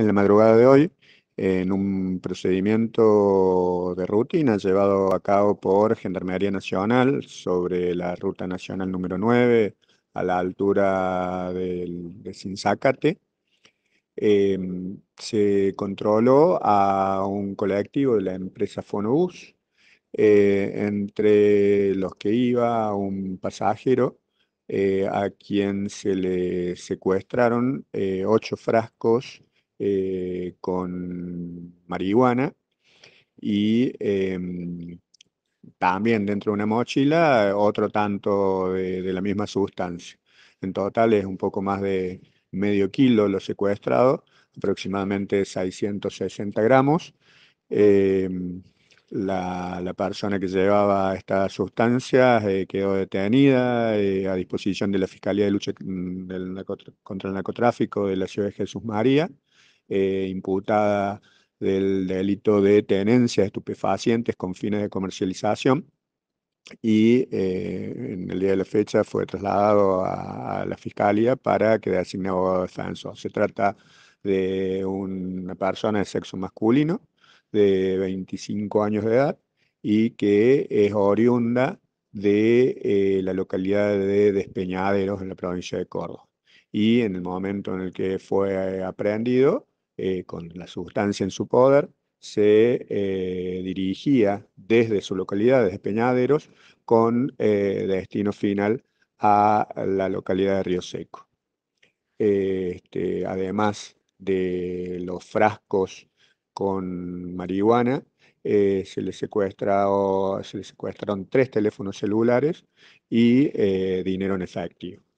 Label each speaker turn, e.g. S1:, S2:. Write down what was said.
S1: en la madrugada de hoy en un procedimiento de rutina llevado a cabo por Gendarmería Nacional sobre la Ruta Nacional número 9 a la altura de Sinzácate, em, se controló a un colectivo de la empresa Fonobús, eh, entre los que iba un pasajero eh, a quien se le secuestraron eh, ocho frascos eh, con marihuana y em, también dentro de una mochila otro tanto de, la misma sustancia. En total es un poco más de medio kilo lo secuestrado, aproximadamente 660 gramos. Em, la, persona que llevaba esta sustancia eh, quedó detenida eh, a disposición de la Fiscalía de Lucha mm, contra el Narcotráfico de la Ciudad de Jesús María eh, imputada del delito de tenencia de estupefacientes con fines de comercialización y eh, en el día de la fecha fue trasladado a, la fiscalía para que designe abogado defensor. Se trata de una persona de sexo masculino de 25 años de edad y que es oriunda de eh, la localidad de Despeñaderos en la provincia de Córdoba. Y en el momento en el que fue aprehendido eh, con la sustancia en su poder, se eh, dirigía desde su localidad, desde Peñaderos, con eh, destino final a la localidad de Río Seco. Este, además de los frascos con marihuana, se le secuestraron tres teléfonos celulares y dinero en efectivo.